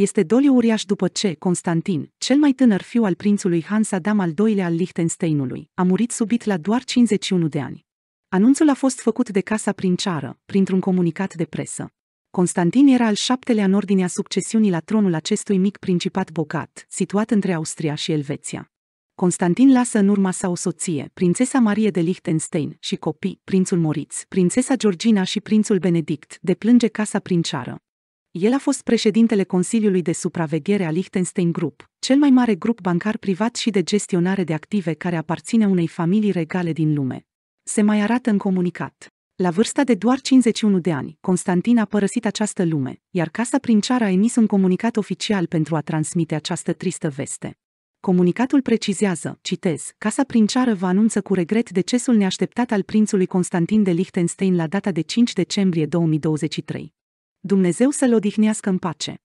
este doliu uriaș după ce Constantin, cel mai tânăr fiu al prințului Hans Adam al doilea al Liechtensteinului, a murit subit la doar 51 de ani. Anunțul a fost făcut de Casa Princiară, printr-un comunicat de presă. Constantin era al șaptelea în ordinea succesiunii la tronul acestui mic principat bogat, situat între Austria și Elveția. Constantin lasă în urma sa o soție, prințesa Marie de Liechtenstein, și copii, prințul Moritz, prințesa Georgina și prințul Benedict, plânge casa princiară. El a fost președintele Consiliului de Supraveghere a Liechtenstein Group, cel mai mare grup bancar privat și de gestionare de active care aparține unei familii regale din lume. Se mai arată în comunicat. La vârsta de doar 51 de ani, Constantin a părăsit această lume, iar Casa Princiară a emis un comunicat oficial pentru a transmite această tristă veste. Comunicatul precizează, citez, Casa Princiară vă anunță cu regret decesul neașteptat al prințului Constantin de Liechtenstein la data de 5 decembrie 2023. Dumnezeu să-l odihnească în pace.